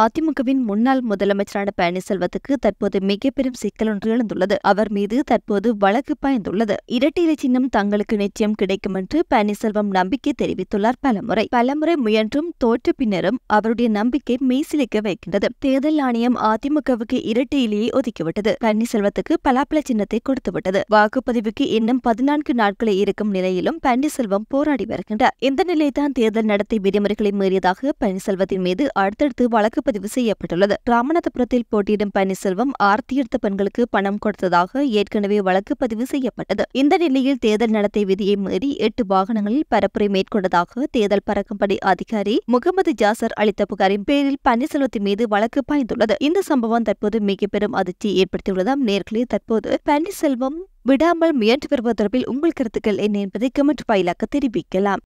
அதிமுகவின் முன்னாள் முதலமைச்சரான பழனிசெல்வத்துக்கு தற்போது மிக பெரும் சிக்கல் ஒன்று எழுந்துள்ளது அவர் மீது தற்போது வழக்கு பாய்ந்துள்ளது இரட்டையிலை சின்னம் தங்களுக்கு நிச்சயம் கிடைக்கும் என்று பழனிசெல்வம் நம்பிக்கை தெரிவித்துள்ளார் பலமுறை பலமுறை முயன்றும் தோற்ற பின்னரும் அவருடைய நம்பிக்கை மெய்சிலிக்க வைக்கின்றது தேர்தல் ஆணையம் அதிமுகவுக்கு இரட்டை இலையை ஒதுக்கிவிட்டது பழனிசெல்வத்துக்கு பலாப்பள சின்னத்தை கொடுத்துவிட்டது வாக்குப்பதிவுக்கு இன்னும் பதினான்கு நாட்களே இருக்கும் நிலையிலும் பழனிசெல்வம் போராடி வருகின்றார் இந்த நிலைதான் தேர்தல் நடத்தை விதிமுறைகளை மீறியதாக பழனிசெல்வத்தின் மீது அடுத்தடுத்து வழக்கு வாக்குப்பதிவு செய்யப்பட்டுள்ளது ராமநாதபுரத்தில் போட்டியிடும் பன்னீர்செல்வம் எடுத்த பெண்களுக்கு பணம் கொடுத்ததாக ஏற்கனவே வழக்கு பதிவு செய்யப்பட்டது இந்த நிலையில் தேர்தல் நடத்தை விதியை மீறி எட்டு வாகனங்களில் பரப்புரை மேற்கொண்டதாக தேர்தல் பறக்கும்படி அதிகாரி முகமது ஜாசர் அளித்த புகாரின் பேரில் பன்னீர்செல்வத்தின் மீது வழக்கு பாய்ந்துள்ளது இந்த சம்பவம் தற்போது மிக பெரும் அதிர்ச்சி ஏற்படுத்தியுள்ளதாம் நேர்களில் தற்போது பன்னீர்செல்வம் விடாமல் முயன்று வருவது தொடர்பில் உங்கள் கருத்துக்கள் என்ன என்பதை கமெண்ட் பயிலாக தெரிவிக்கலாம்